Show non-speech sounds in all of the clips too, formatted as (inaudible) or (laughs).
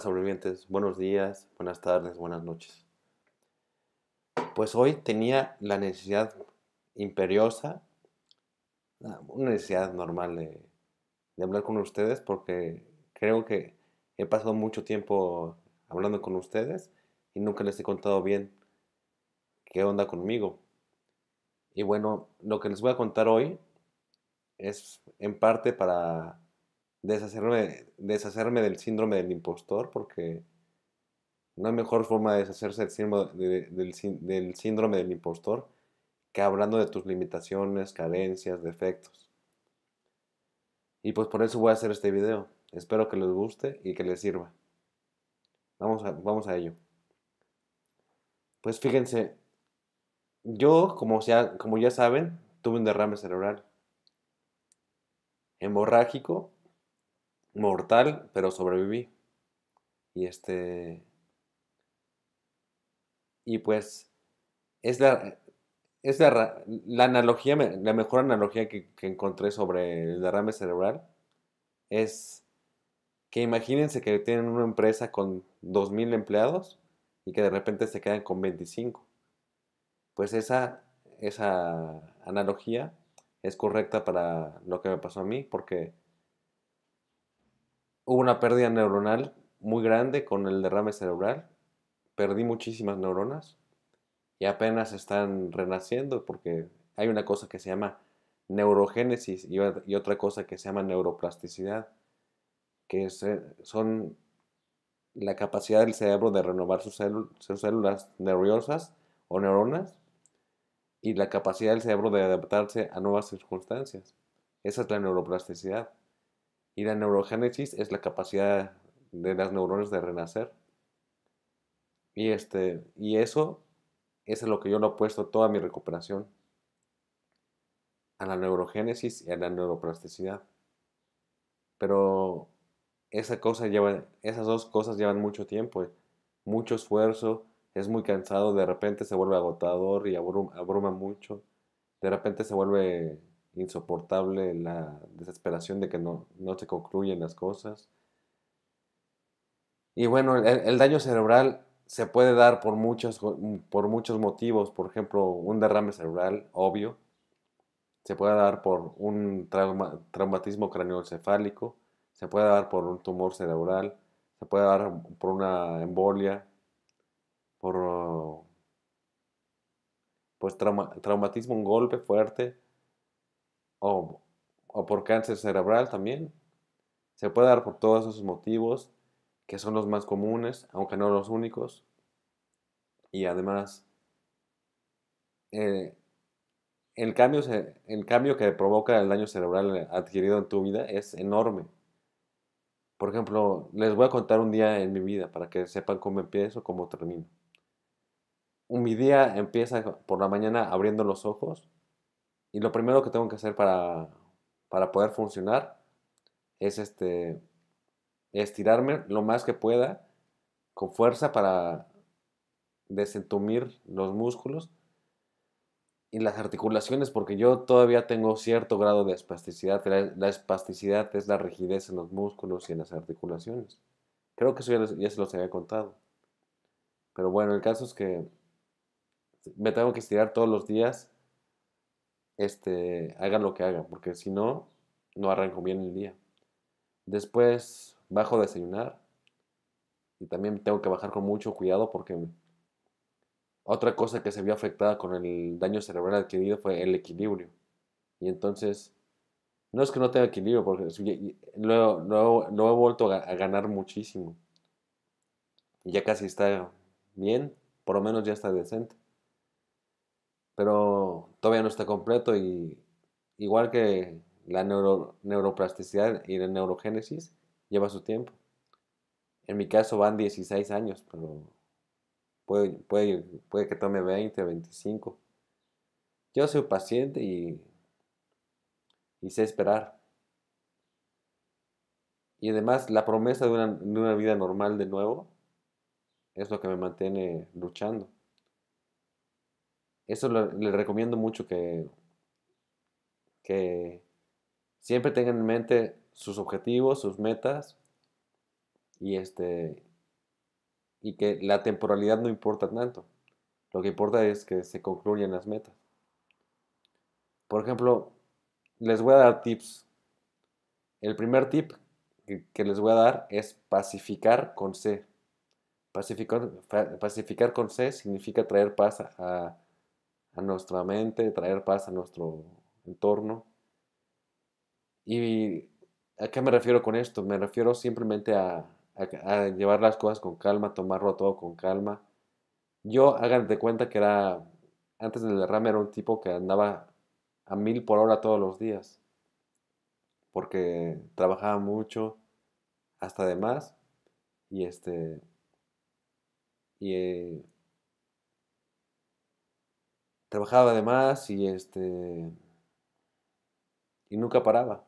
sobrevivientes, buenos días, buenas tardes, buenas noches. Pues hoy tenía la necesidad imperiosa, ah, una necesidad normal de, de, hablar con ustedes porque creo que he pasado mucho tiempo hablando con ustedes y nunca les he contado bien qué onda conmigo. Y bueno, lo que les voy a contar hoy es en parte para deshacerme, deshacerme del síndrome del impostor porque no hay mejor forma de deshacerse del síndrome, del, impostor que hablando de tus limitaciones, carencias, defectos. Y pues por eso voy a hacer este video. Espero que les guste y que les sirva. Vamos a, vamos a ello. Pues fíjense, yo, como, como ya saben, tuve un derrame cerebral hemorrágico mortal, pero sobreviví. Y este. Y pues. Es la. Es la, la analogía, la mejor analogía que, que encontré sobre el derrame cerebral es que imagínense que tienen una empresa con 2.000 empleados y que de repente se quedan con 25. Pues esa, esa analogía es correcta para lo que me pasó a mí, porque hubo una pérdida neuronal muy grande con el derrame cerebral. Perdí muchísimas neuronas y apenas están renaciendo porque hay una cosa que se llama neurogénesis y, otra cosa que se llama neuroplasticidad, que eh, son la capacidad del cerebro de renovar sus, sus células nerviosas o neuronas y la capacidad del cerebro de adaptarse a nuevas circunstancias. Esa es la neuroplasticidad. Y la neurogénesis es la capacidad de las neuronas de renacer. Y, este, y eso, es lo que yo lo he puesto toda mi recuperación. A la neurogénesis y a la neuroplasticidad. Pero esa cosa lleva, esas dos cosas llevan mucho tiempo, eh. mucho esfuerzo, es muy cansado, de repente se vuelve agotador y abruma mucho, de repente se vuelve insoportable la desesperación de que no, se concluyen las cosas. Y bueno, el, daño cerebral se puede dar por muchos, mm, por muchos motivos, por ejemplo, un derrame cerebral, obvio, se puede dar por un traumatismo craneoencefálico, se puede dar por un tumor cerebral, se puede dar por una embolia, por pues trauma, traumatismo, un golpe fuerte, o, por cáncer cerebral también. Se puede dar por todos esos motivos, que son los más comunes, aunque no los únicos. Y además, eh, el, cambio el cambio que provoca el daño cerebral adquirido en tu vida es enorme. Por ejemplo, les voy a contar un día en mi vida para que sepan cómo empiezo, cómo termino. Mi día empieza por la mañana abriendo los ojos y lo primero que tengo que hacer para, poder funcionar es este, estirarme lo más que pueda con fuerza para desentumir los músculos y las articulaciones, porque yo todavía tengo cierto grado de espasticidad. La, espasticidad es la rigidez en los músculos y en las articulaciones. Creo que eso ya, ya se los había contado. Pero bueno, el caso es que me tengo que estirar todos los días este, hagan lo que hagan, porque si no, no arranco bien el día. Después bajo a desayunar y también tengo que bajar con mucho cuidado porque otra cosa que se vio afectada con el daño cerebral adquirido fue el equilibrio. Y entonces, no es que no tenga equilibrio, porque lo, he vuelto a ganar muchísimo. ya casi está bien, por lo menos ya está decente pero todavía no está completo y igual que la neuro, neuroplasticidad y la neurogénesis, lleva su tiempo. En mi caso van 16 años, pero puede, que tome 20, 25. Yo soy paciente y, sé esperar. Y además la promesa de una vida normal de nuevo es lo que me mantiene luchando. Eso les recomiendo mucho que, siempre tengan en mente sus objetivos, sus metas y este y que la temporalidad no importa tanto. Lo que importa es que se concluyan las metas. Por ejemplo, les voy a dar tips. El primer tip que, les voy a dar es pacificar con C. pacificar con C significa traer paz a, a nuestra mente, traer paz a nuestro entorno. ¿Y a qué me refiero con esto? Me refiero simplemente a, llevar las cosas con calma, tomarlo todo con calma. Yo, hagan de cuenta que era, antes del derrame era un tipo que andaba a mil por hora todos los días, porque trabajaba mucho, hasta de más, y este, y... Eh, trabajaba de más y este y nunca paraba.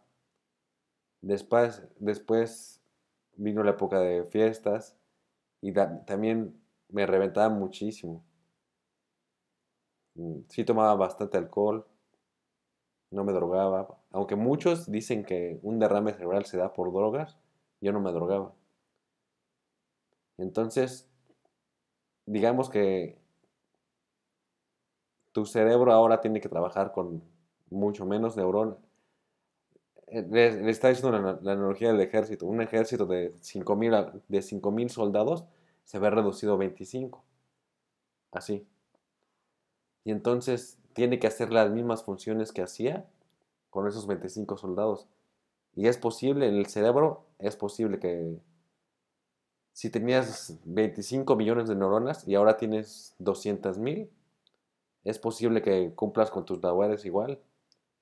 Después, después vino la época de fiestas y también me reventaba muchísimo. Mm, sí tomaba bastante alcohol, no me drogaba, aunque muchos dicen que un derrame cerebral se da por drogas, yo no me drogaba. Entonces, digamos que tu cerebro ahora tiene que trabajar con mucho menos neuronas. Eh, le, está diciendo la, analogía del ejército. Un ejército de 5.000 de soldados se ve reducido a 25. Así. Y entonces tiene que hacer las mismas funciones que hacía con esos 25 soldados. Y es posible, en el cerebro es posible que si tenías 25 millones de neuronas y ahora tienes 200.000... mil, es posible que cumplas con tus labores igual,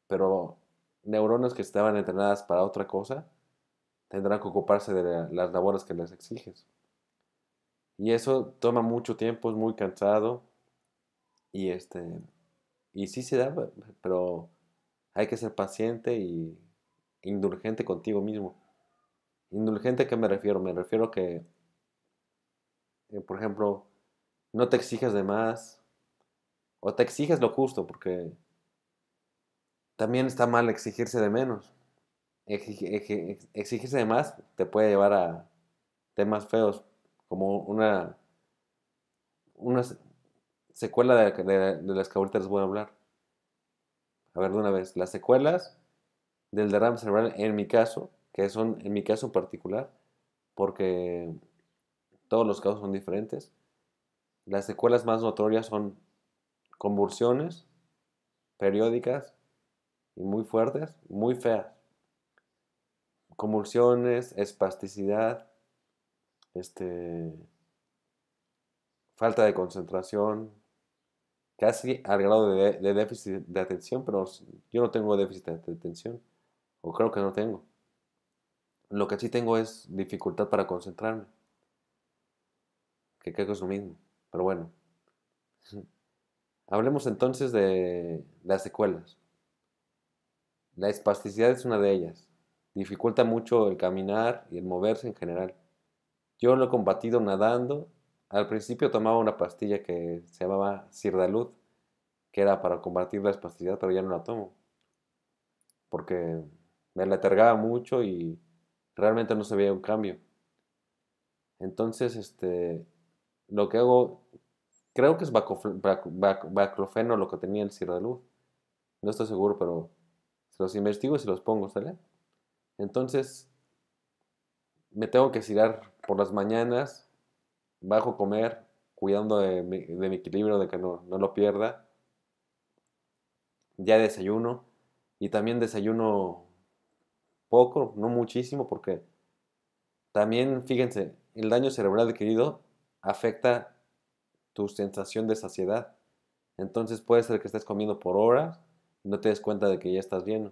pero neuronas que estaban entrenadas para otra cosa tendrán que ocuparse de las labores que les exiges. Y eso toma mucho tiempo, es muy cansado y este y sí se da, pero hay que ser paciente y indulgente contigo mismo. Indulgente a qué me refiero? Me refiero que eh, por ejemplo, no te exijas de más, o te exiges lo justo, porque también está mal exigirse de menos. Exigirse de más te puede llevar a temas feos, como una, una secuela de, las que ahorita les voy a hablar. A ver, de una vez, las secuelas del derrame cerebral en mi caso, que son en mi caso en particular, porque todos los casos son diferentes. Las secuelas más notorias son convulsiones periódicas y muy fuertes, muy feas. Convulsiones, espasticidad, este, falta de concentración, casi al grado de, de, déficit de atención, pero yo no tengo déficit de atención, o creo que no tengo. Lo que sí tengo es dificultad para concentrarme, que creo que es lo mismo, pero bueno. (laughs) Hablemos entonces de las secuelas. La espasticidad es una de ellas. Dificulta mucho el caminar y el moverse en general. Yo lo he combatido nadando. Al principio tomaba una pastilla que se llamaba Sirdalud, que era para combatir la espasticidad, pero ya no la tomo. Porque me la mucho y realmente no se veía un cambio. Entonces, este, lo que hago creo que es baclofeno lo que tenía el Luz. No estoy seguro, pero se los investigo y se los pongo, ¿sale? Entonces, me tengo que girar por las mañanas, bajo comer, cuidando de mi, equilibrio, de que no, no, lo pierda. Ya desayuno. Y también desayuno poco, no muchísimo, porque también, fíjense, el daño cerebral adquirido afecta tu sensación de saciedad. Entonces puede ser que estés comiendo por horas y no te des cuenta de que ya estás lleno.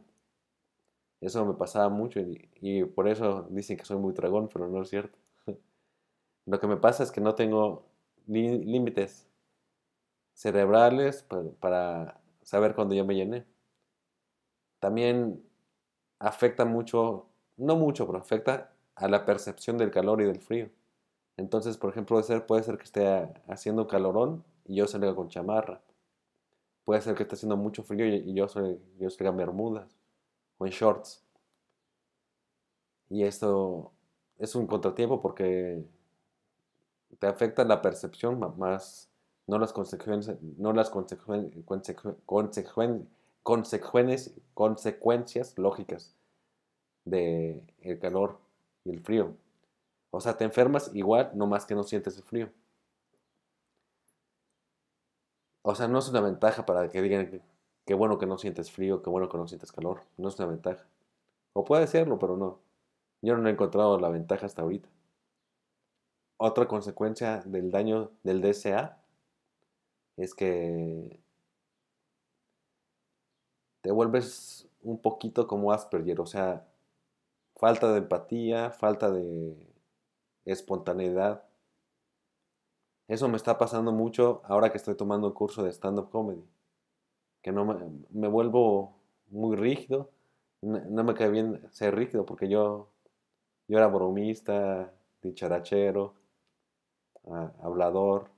Eso me pasaba mucho y, por eso dicen que soy muy dragón, pero no es cierto. (laughs) Lo que me pasa es que no tengo límites cerebrales para, para saber cuándo ya me llené. También afecta mucho, no mucho, pero afecta a la percepción del calor y del frío. Entonces, por ejemplo, puede ser, puede ser que esté haciendo calorón y yo salga con chamarra. Puede ser que esté haciendo mucho frío y yo salga, yo en bermudas o en shorts. Y esto es un contratiempo porque te afecta la percepción más, no las consecuencias, no las consecuencias lógicas de el calor y el frío. O sea, te enfermas igual, no más que no sientes el frío. O sea, no es una ventaja para que digan que, bueno que no sientes frío, que bueno que no sientes calor. No es una ventaja. O puede serlo, pero no. Yo no he encontrado la ventaja hasta ahorita. Otra consecuencia del daño del DSA es que te vuelves un poquito como Asperger, o sea, falta de empatía, falta de espontaneidad. Eso me está pasando mucho ahora que estoy tomando un curso de stand-up comedy. Que no me, vuelvo muy rígido. No, me cae bien ser rígido porque yo, yo era bromista, dicharachero, ah, hablador.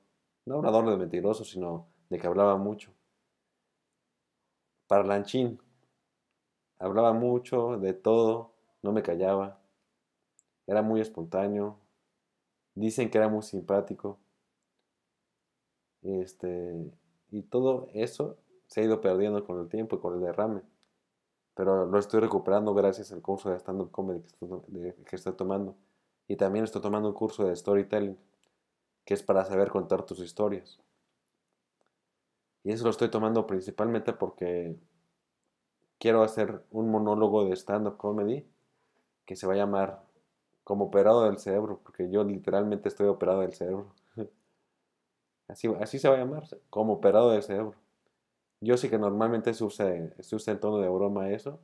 No hablador de mentirosos, sino de que hablaba mucho. Parlanchín. Hablaba mucho de todo, no me callaba. Era muy espontáneo, Dicen que era muy simpático. Este, y todo eso se ha ido perdiendo con el tiempo y con el derrame. Pero lo estoy recuperando gracias al curso de stand-up comedy que estoy, que estoy tomando. Y también estoy tomando un curso de storytelling, que es para saber contar tus historias. Y eso lo estoy tomando principalmente porque quiero hacer un monólogo de stand-up comedy que se va a llamar como operado del cerebro, porque yo literalmente estoy operado del cerebro. (laughs) Así, así se va a llamar, como operado del cerebro. Yo sé que normalmente se usa, se usa en tono de broma eso,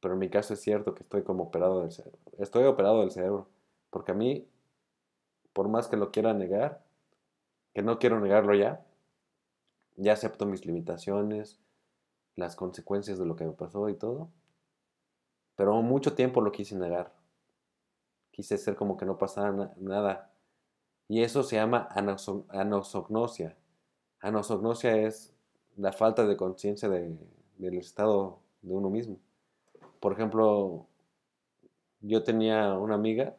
pero en mi caso es cierto que estoy como operado del cerebro. Estoy operado del cerebro, porque a mí, por más que lo quiera negar, que no quiero negarlo ya, ya acepto mis limitaciones, las consecuencias de lo que me pasó y todo, pero mucho tiempo lo quise negar quise ser como que no pasara nada. Y eso se llama anosognosia. Anosognosia es la falta de conciencia del estado de uno mismo. Por ejemplo, yo tenía una amiga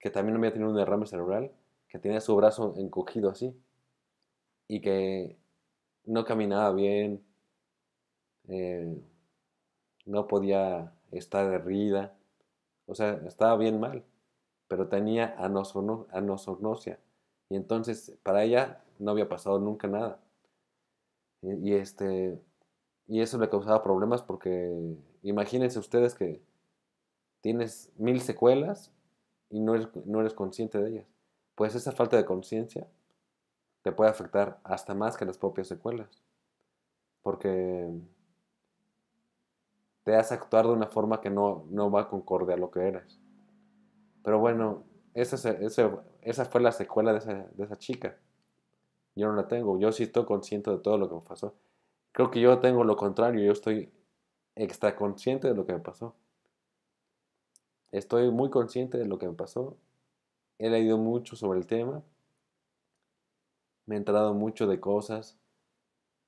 que también había tenido un derrame cerebral, que tenía su brazo encogido así y que no caminaba bien, eh, no podía estar herida o sea, estaba bien mal, pero tenía anosognosia. Y entonces para ella no había pasado nunca nada. Y, este, y eso le causaba problemas porque imagínense ustedes que tienes mil secuelas y no no eres consciente de ellas. Pues esa falta de conciencia te puede afectar hasta más que las propias secuelas. Porque te hace actuar de una forma que no, no va concorde a lo que eres. Pero bueno, esa, esa, fue la secuela de esa, de esa chica. Yo no la tengo, yo sí estoy consciente de todo lo que me pasó. Creo que yo tengo lo contrario, yo estoy extra consciente de lo que me pasó. Estoy muy consciente de lo que me pasó. He leído mucho sobre el tema. Me he entrado mucho de cosas,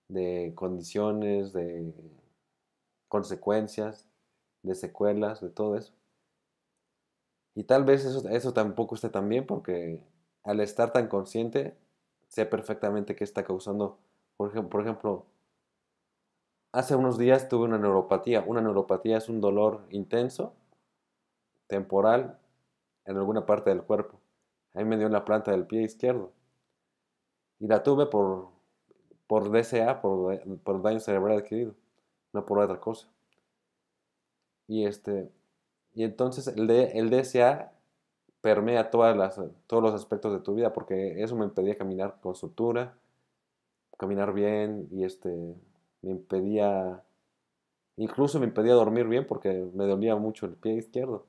de condiciones, de consecuencias, de secuelas, de todo eso. Y tal vez eso, tampoco esté tan bien porque al estar tan consciente, sé perfectamente qué está causando. Por ejemplo, por ejemplo, hace unos días tuve una neuropatía. Una neuropatía es un dolor intenso, temporal, en alguna parte del cuerpo. ahí me dio en la planta del pie izquierdo. Y la tuve por, por DCA, por, por daño cerebral adquirido no por otra cosa. Y, este, y entonces el, el DSA permea todas las, todos los aspectos de tu vida, porque eso me impedía caminar con sutura, caminar bien, y este, me impedía, incluso me impedía dormir bien porque me dolía mucho el pie izquierdo.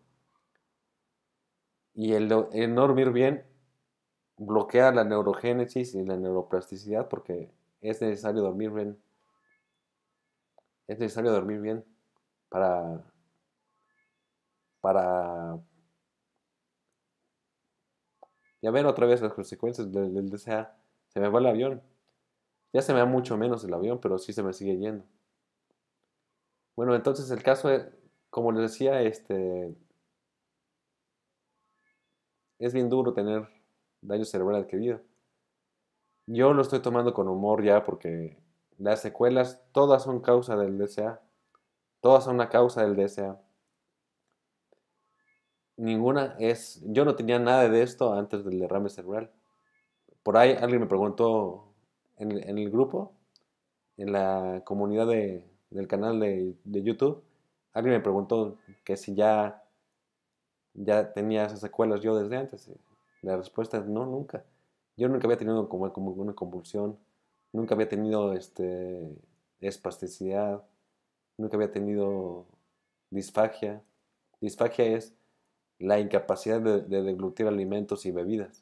Y el, el no dormir bien bloquea la neurogénesis y la neuroplasticidad porque es necesario dormir bien es necesario dormir bien para, para ya ver otra vez las consecuencias del, del Se me va el avión. Ya se me va mucho menos el avión, pero sí se me sigue yendo. Bueno, entonces el caso es, como les decía, este es bien duro tener daño cerebral adquirido. Yo lo estoy tomando con humor ya porque las secuelas todas son causa del DSA. Todas son una causa del DSA. Ninguna es... Yo no tenía nada de esto antes del derrame cerebral. Por ahí alguien me preguntó en, el grupo, en la comunidad del canal de, YouTube, alguien me preguntó que si ya ya tenía esas secuelas yo desde antes. La respuesta es no, nunca. Yo nunca había tenido como, como una convulsión nunca había tenido este, espasticidad, nunca había tenido disfagia. Disfagia es la incapacidad de, deglutir alimentos y bebidas.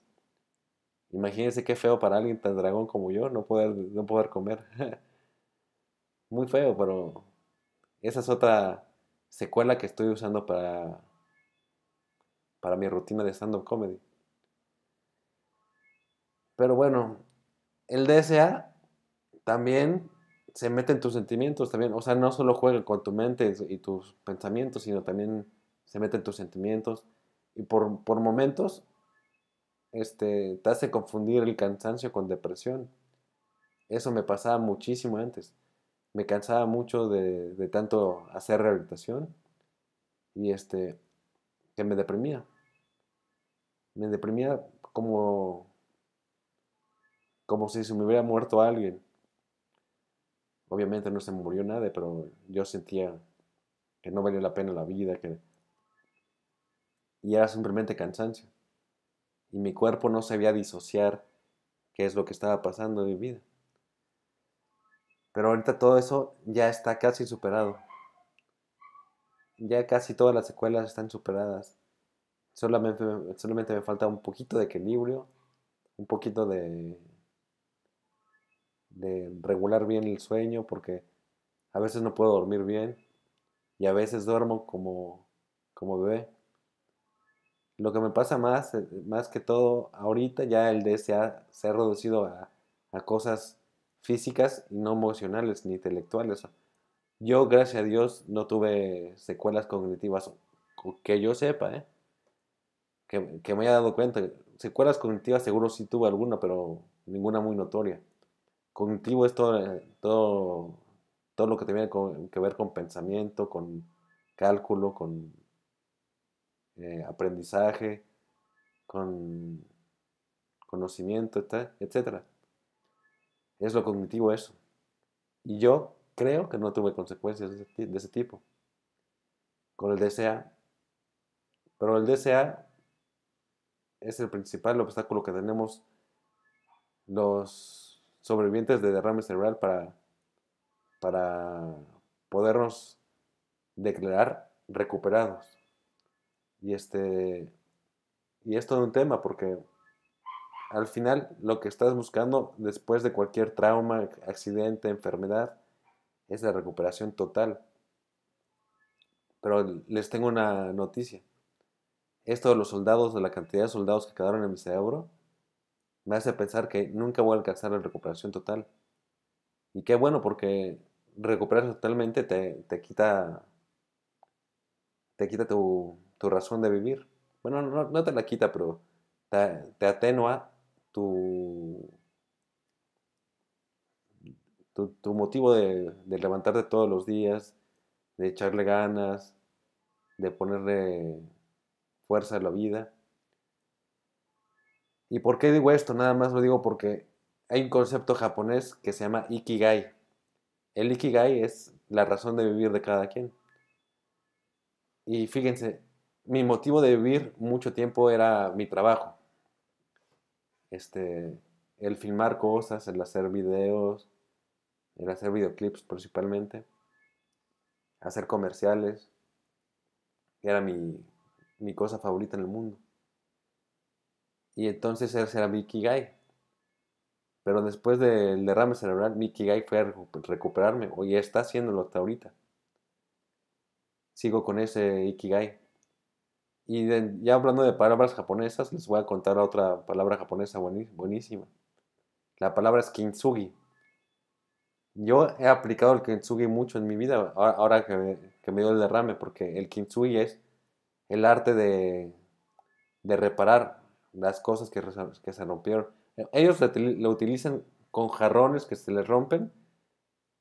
Imagínense qué feo para alguien tan dragón como yo no poder, no poder comer. (laughs) Muy feo, pero esa es otra secuela que estoy usando para, para mi rutina de stand-up comedy. Pero bueno, el DSA también se meten tus sentimientos también. O sea, no solo juega con tu mente y tus pensamientos, sino también se meten tus sentimientos. Y por, momentos este, te hace confundir el cansancio con depresión. Eso me pasaba muchísimo antes. Me cansaba mucho de, de tanto hacer rehabilitación y este, que me deprimía. Me deprimía como, como si se me hubiera muerto alguien Obviamente no se murió nadie, pero yo sentía que no valía la pena la vida, que... Y era simplemente cansancio. Y mi cuerpo no sabía disociar qué es lo que estaba pasando en mi vida. Pero ahorita todo eso ya está casi superado. Ya casi todas las secuelas están superadas. Solamente, solamente me falta un poquito de equilibrio, un poquito de de regular bien el sueño, porque a veces no puedo dormir bien y a veces duermo como, como bebé. Lo que me pasa más, eh, más que todo ahorita, ya el DSA se ha, reducido a, cosas físicas y no emocionales ni intelectuales. Yo, gracias a Dios, no tuve secuelas cognitivas que yo sepa, ¿eh? que, que me haya dado cuenta. Secuelas cognitivas seguro sí tuve alguna, pero ninguna muy notoria. Cognitivo es eh, todo, todo, lo que tiene que ver con pensamiento, con cálculo, con eh, aprendizaje, con conocimiento, etc. Es lo cognitivo eso. Y yo creo que no tuve consecuencias de ese, tipo. Con el DSA. Pero el DSA es el principal obstáculo que tenemos los sobrevivientes de derrame cerebral para, para podernos declarar recuperados. Y, este, y esto es un tema porque al final lo que estás buscando después de cualquier trauma, accidente, enfermedad, es la recuperación total. Pero les tengo una noticia. Esto de los soldados, de la cantidad de soldados que quedaron en mi cerebro, me hace pensar que nunca voy a alcanzar la recuperación total. Y qué bueno, porque recuperarse totalmente te, quita, te quita tu, razón de vivir. Bueno, no, te la quita, pero te, atenúa atenua tu, motivo de, de levantarte todos los días, de echarle ganas, de ponerle fuerza a la vida. ¿Y por qué digo esto? Nada más lo digo porque hay un concepto japonés que se llama Ikigai. El Ikigai es la razón de vivir de cada quien. Y fíjense, mi motivo de vivir mucho tiempo era mi trabajo. Este, el filmar cosas, el hacer videos, el hacer videoclips principalmente, hacer comerciales, era mi, mi cosa favorita en el mundo y entonces él será mi Guy. Pero después del derrame cerebral, Mickey Guy fue a recuperarme, o ya está haciéndolo hasta ahorita. Sigo con ese Ikigai. Y ya hablando de palabras japonesas, les voy a contar otra palabra japonesa buenísima. La palabra es kintsugi. Yo he aplicado el kintsugi mucho en mi vida, ahora, que, me, que, dio el derrame, porque el kintsugi es el arte de, de reparar, las cosas que, se rompieron. Ellos lo, utilizan con jarrones que se les rompen,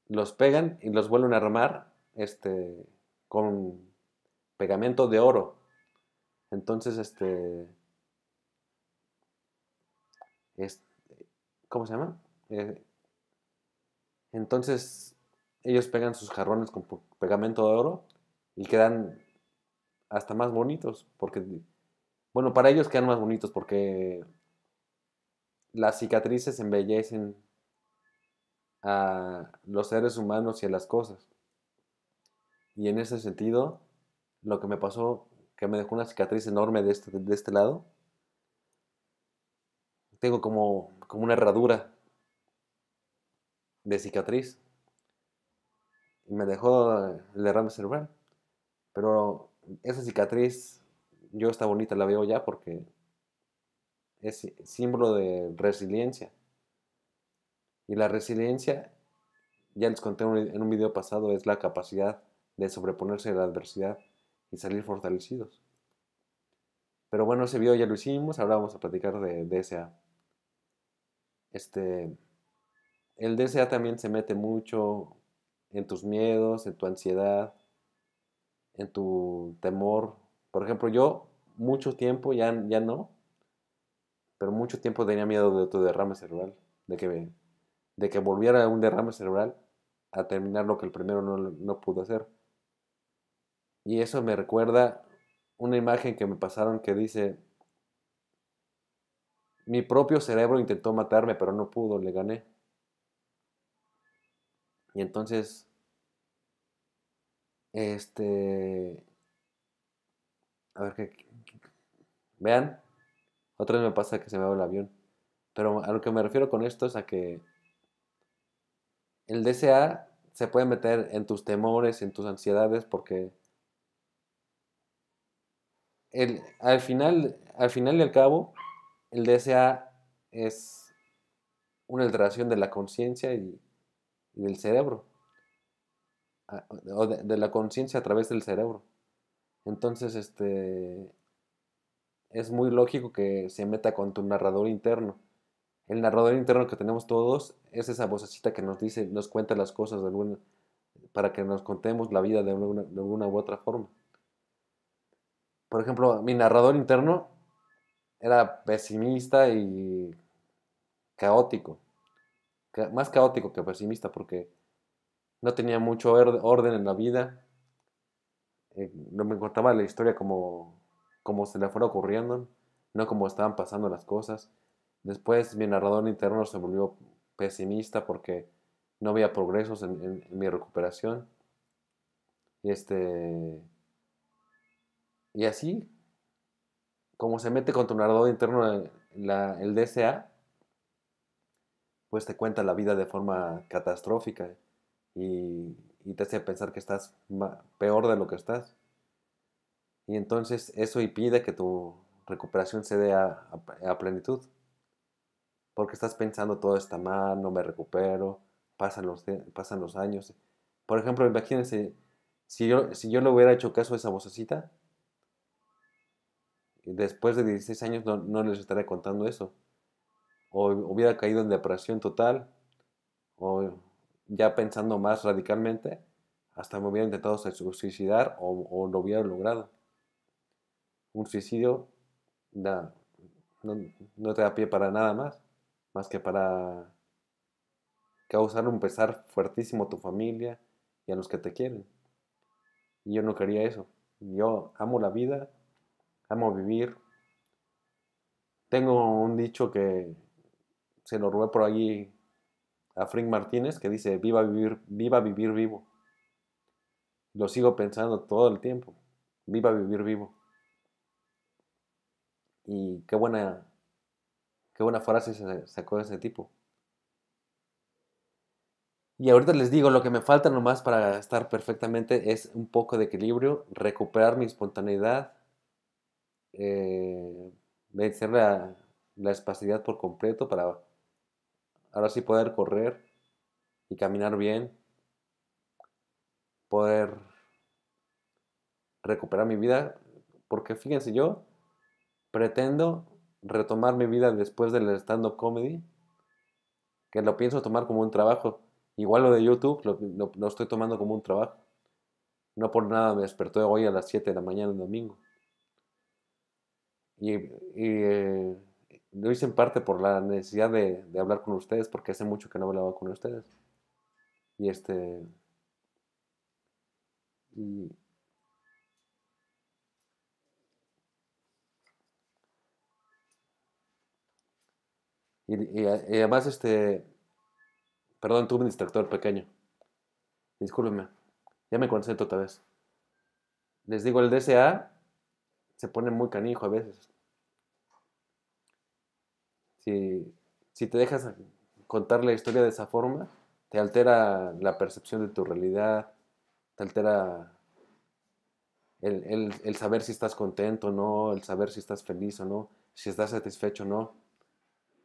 los pegan y los vuelven a armar este, con pegamento de oro. Entonces, este, ¿cómo se llama? Eh, entonces, ellos pegan sus jarrones con pegamento de oro y quedan hasta más bonitos porque bueno, para ellos quedan más bonitos porque las cicatrices embellecen a los seres humanos y a las cosas. Y en ese sentido, lo que me pasó, que me dejó una cicatriz enorme de este, este lado, tengo como, como una herradura de cicatriz. Y me dejó el derrame cerebral. Pero esa cicatriz yo esta bonita la veo ya porque es símbolo de resiliencia. Y la resiliencia, ya les conté en un video pasado, es la capacidad de sobreponerse a la adversidad y salir fortalecidos. Pero bueno, ese video ya lo hicimos, ahora vamos a platicar de DSA. Este, el DSA también se mete mucho en tus miedos, en tu ansiedad, en tu temor por ejemplo, yo mucho tiempo, ya, ya no, pero mucho tiempo tenía miedo de otro derrame cerebral, de que, de que volviera un derrame cerebral a terminar lo que el primero no, no pudo hacer. Y eso me recuerda una imagen que me pasaron que dice, mi propio cerebro intentó matarme, pero no pudo, le gané. Y entonces, este, a ver qué Vean. Otra vez me pasa que se me va el avión. Pero a lo que me refiero con esto es a que el DSA se puede meter en tus temores, en tus ansiedades, porque al, final, al final y al cabo, el DSA es una alteración de la conciencia y, del cerebro, o de la conciencia a través del cerebro. Entonces, este, es muy lógico que se meta con tu narrador interno. El narrador interno que tenemos todos es esa vocecita que nos dice, nos cuenta las cosas de alguna, para que nos contemos la vida de de alguna u otra forma. Por ejemplo, mi narrador interno era pesimista y caótico. Más caótico que pesimista porque no tenía mucho orden en la vida, eh, no me contaba la historia como, como se le fuera ocurriendo, no como estaban pasando las cosas. Después mi narrador interno se volvió pesimista porque no había progresos en, mi recuperación. Y este. Y así, como se mete con tu narrador interno eh, el DSA, pues te cuenta la vida de forma catastrófica eh, y y te hace pensar que estás peor de lo que estás. Y entonces eso impide que tu recuperación se dé a, plenitud. Porque estás pensando todo está mal, no me recupero, pasan los, pasan los años. Por ejemplo, imagínense, si yo, si yo le hubiera hecho caso a esa vocecita, después de 16 años no, les estaré contando eso. O hubiera caído en depresión total, o ya pensando más radicalmente, hasta me hubiera intentado suicidar o, lo hubiera logrado. Un suicidio no, te da pie para nada más, más que para causar un pesar fuertísimo a tu familia y a los que te quieren. Y yo no quería eso. Yo amo la vida, amo vivir. Tengo un dicho que se lo robé por allí a Frank Martínez que dice, viva vivir, viva vivir vivo. Lo sigo pensando todo el tiempo. Viva vivir vivo. Y qué buena, qué buena frase se sacó de ese tipo. Y ahorita les digo, lo que me falta nomás para estar perfectamente es un poco de equilibrio, recuperar mi espontaneidad, eh, vencer la, la espacidad por completo para ahora sí poder correr y caminar bien, poder recuperar mi vida, porque fíjense, yo pretendo retomar mi vida después del stand-up comedy, que lo pienso tomar como un trabajo. Igual lo de YouTube, lo, estoy tomando como un trabajo. No por nada me despertó hoy a las 7 de la mañana el domingo. Y, eh, lo hice en parte por la necesidad de, hablar con ustedes, porque hace mucho que no hablaba con ustedes. Y este. Y, además, este. Perdón, tuve un distractor pequeño. Discúlpenme. Ya me concentro otra vez. Les digo, el DSA se pone muy canijo a veces. Si, si te dejas contar la historia de esa forma, te altera la percepción de tu realidad, te altera el, saber si estás contento o no, el saber si estás feliz o no, si estás satisfecho o no.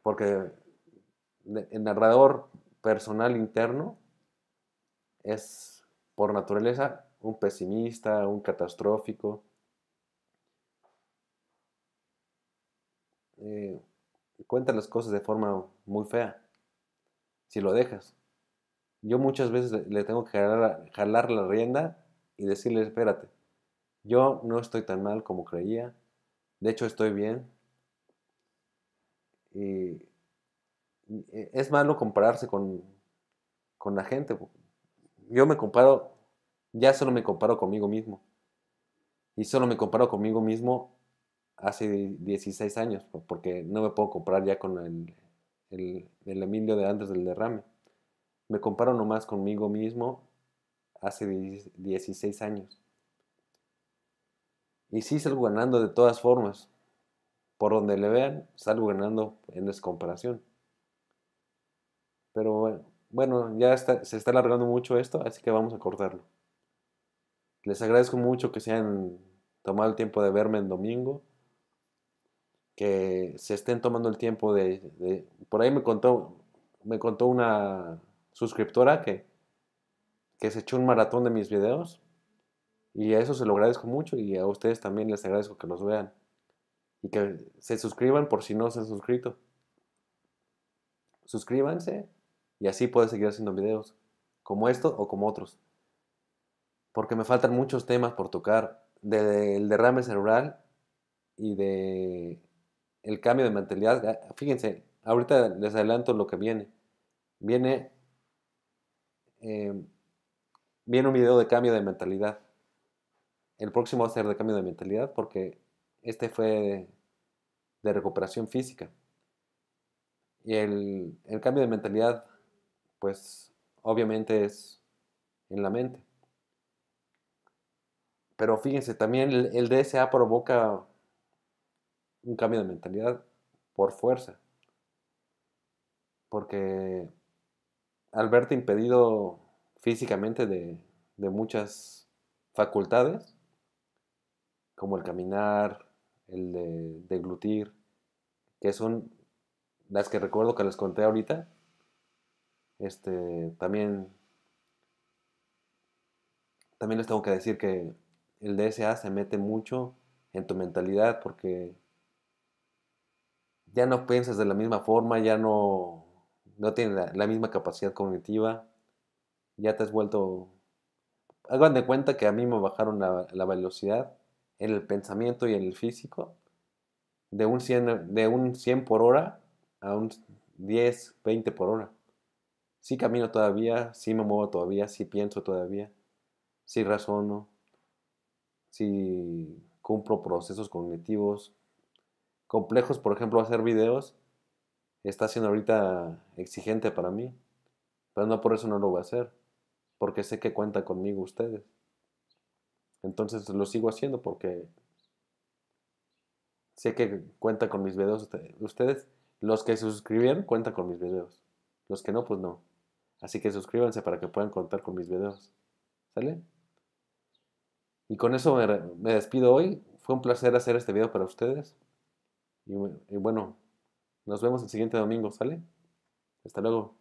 Porque el narrador personal interno es por naturaleza un pesimista, un catastrófico. Eh, cuenta las cosas de forma muy fea, si lo dejas. Yo muchas veces le tengo que jalar, la rienda y decirle, espérate, yo no estoy tan mal como creía, de hecho estoy bien. Y e, es malo compararse con, con la gente. Yo me comparo, ya solo me comparo conmigo mismo. Y solo me comparo conmigo mismo hace 16 años, porque no me puedo comparar ya con el, el, Emilio de antes del derrame. Me comparo nomás conmigo mismo hace 16 años. Y sí salgo ganando de todas formas. Por donde le vean, salgo ganando en descomparación. Pero bueno, ya se está alargando mucho esto, así que vamos a cortarlo. Les agradezco mucho que se hayan tomado el tiempo de verme en domingo que se estén tomando el tiempo de, por ahí me contó me contó una suscriptora que que se echó un maratón de mis videos y a eso se lo agradezco mucho y a ustedes también les agradezco que los vean y que se suscriban por si no se han suscrito suscríbanse y así pueden seguir haciendo videos como esto o como otros porque me faltan muchos temas por tocar del derrame cerebral y de el cambio de mentalidad, ah, fíjense, ahorita les adelanto lo que viene. Viene, em, viene un video de cambio de mentalidad. El próximo va a ser de cambio de mentalidad porque este fue de, recuperación física. Y el, cambio de mentalidad, pues obviamente es en la mente. Pero fíjense, también el, el DSA provoca un cambio de mentalidad por fuerza. Porque al verte impedido físicamente de, de muchas facultades, como el caminar, el de deglutir, que son las que recuerdo que les conté ahorita, este, también, también les tengo que decir que el DSA se mete mucho en tu mentalidad porque ya no piensas de la misma forma, ya no, no tienes la, misma capacidad cognitiva, ya te has vuelto... Hagan de cuenta que a mí me bajaron la, velocidad en el pensamiento y en el físico de un 100, de un 100 por hora a un 10, 20 por hora. Sí camino todavía, sí me muevo todavía, sí pienso todavía, sí razono, sí cumplo procesos cognitivos, complejos, por ejemplo, hacer videos, está siendo ahorita exigente para mí. Pero no por eso no lo voy a hacer, porque sé que cuenta conmigo ustedes. Entonces lo sigo haciendo porque sé que cuenta con mis videos ustedes. Los que se suscribieron cuentan con mis videos. Los que no, pues no. Así que suscríbanse para que puedan contar con mis videos. ¿Sale? Y con eso me, despido hoy. Fue un placer hacer este video para ustedes y, bueno, nos vemos el siguiente domingo, ¿sale? Hasta luego.